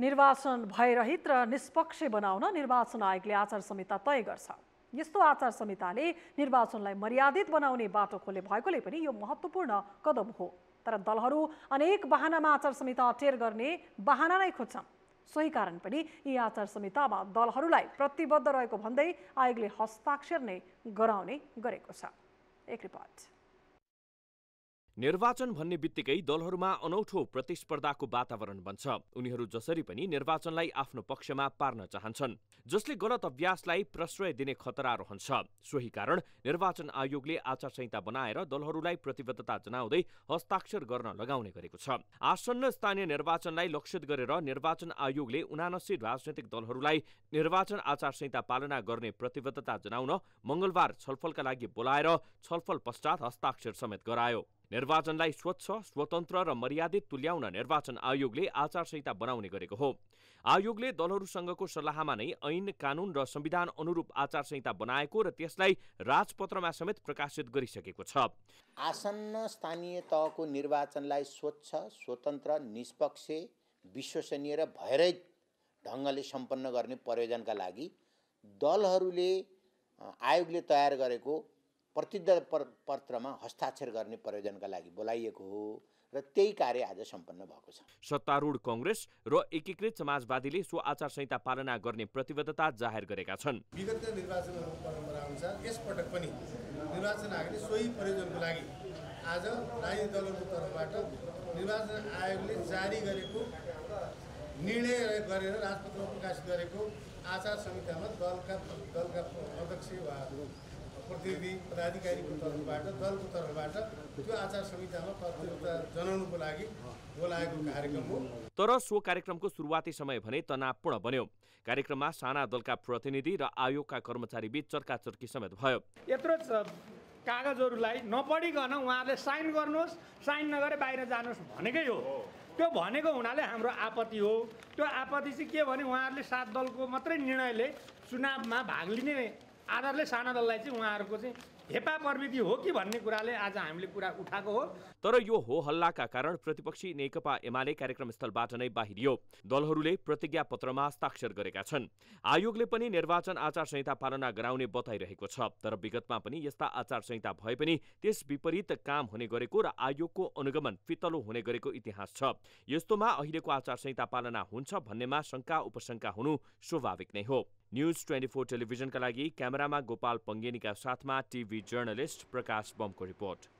निर्वाचन भयरहित र निष्पक्ष बनाउन निर्वाचन आयोगले आचार संहिता तय गर्छ यस्तो आचार संहिताले निर्वाचनलाई मर्यादित बनाउने बाटो खोले भएकोले पनि यो महत्त्वपूर्ण कदम हो तर दलहरू अनेक बाहनामा आचार संहिता अटेर गर्ने बाहना नै खोज्छन् सोही कारण पनि यी आचार संहितामा दलहरूलाई प्रतिबद्ध रहेको भन्दै आयोगले हस्ताक्षर नै गराउने गरेको छ एक रिपोर्ट निर्वाचन भन्ने बित्तिकै दलहरूमा अनौठो प्रतिस्पर्धाको वातावरण बन्छ उनीहरू जसरी पनि निर्वाचनलाई आफ्नो पक्षमा पार्न चाहन्छन् जसले गलत अभ्यासलाई प्रश्रय दिने खतरा रहन्छ सोही कारण निर्वाचन आयोगले आचार संहिता बनाएर दलहरूलाई प्रतिबद्धता जनाउँदै हस्ताक्षर गर्न लगाउने गरेको छ आसन्न स्थानीय निर्वाचनलाई लक्षित गरेर निर्वाचन आयोगले उनासी राजनैतिक दलहरूलाई निर्वाचन आचार संहिता पालना गर्ने प्रतिबद्धता जनाउन मंगलबार छलफलका लागि बोलाएर छलफल पश्चात हस्ताक्षर समेत गरायो निर्वाचनलाई स्वच्छ स्वतन्त्र र मर्यादित तुल्याउन निर्वाचन आयोगले आचार संहिता बनाउने गरेको हो आयोगले दलहरूसँगको सल्लाहमा नै ऐन कानुन र संविधान अनुरूप आचार संहिता बनाएको र त्यसलाई राजपत्रमा समेत प्रकाशित गरिसकेको छ आसन्न स्थानीय तहको निर्वाचनलाई स्वच्छ स्वतन्त्र निष्पक्ष विश्वसनीय र भयरहित ढङ्गले सम्पन्न गर्ने प्रयोजनका लागि दलहरूले आयोगले तयार गरेको प्रतिज्ञा पत्रमा हस्ताक्षर गर्ने प्रयोजनका लागि बोलाइएको हो र त्यही कार्य आज सम्पन्न भएको छ सत्तारूढ कङ्ग्रेस र एकीकृत समाजवादीले सो आचार संहिता पालना गर्ने प्रतिबद्धता जाहेर गरेका छन् विगत निर्वाचन परम्परा अनुसार यसपटक पनि निर्वाचन आयोगले सोही प्रयोजनको लागि आज राजनीतिक दलहरूको तर्फबाट निर्वाचन आयोगले जारी गरेको निर्णय गरेर राजपत्रमा प्रकाशित गरेको आचार संहितामा दलका दलका अध्यक्ष वा प्रतिनिधि पदाधिकारीको तर्फबाट दलको तर्फबाट त्यो आचार संहितामा प्रतियोगिता जनाउनुको लागि बोलाएको कार्यक्रम हो तर सो कार्यक्रमको सुरुवाती समय भने तनावपूर्ण बन्यो कार्यक्रममा साना दलका प्रतिनिधि र आयोगका कर्मचारी बीच चर्काचर्की समेत भयो यत्रो कागजहरूलाई नपढिकन उहाँहरूले साइन गर्नुहोस् साइन नगरे बाहिर जानुहोस् भनेकै हो त्यो भनेको हुनाले हाम्रो आपत्ति हो त्यो आपत्ति चाहिँ के भने उहाँहरूले सात दलको मात्रै निर्णयले चुनावमा भाग लिने आधारले साना दललाई चाहिँ उहाँहरूको चाहिँ हेपा प्रवृत्ति हो कि भन्ने कुराले आज हामीले कुरा उठाएको हो तर यो हो हल्लाका कारण प्रतिपक्षी नेकपा एमाले कार्यक्रम स्थलबाट नै बाहिरियो दलहरूले प्रतिज्ञा पत्रमा हस्ताक्षर गरेका छन् आयोगले पनि निर्वाचन आचार संहिता पालना गराउने बताइरहेको छ तर विगतमा पनि यस्ता आचार संहिता भए पनि त्यस विपरीत काम हुने गरेको र आयोगको अनुगमन फितलो हुने गरेको इतिहास छ यस्तोमा अहिलेको आचार संहिता पालना हुन्छ भन्नेमा शङ्का उपशङ्का हुनु स्वाभाविक नै हो न्युज ट्वेन्टी फोर टेलिभिजनका लागि क्यामेरामा गोपाल पङ्गेनीका साथमा टिभी जर्नलिस्ट प्रकाश बमको रिपोर्ट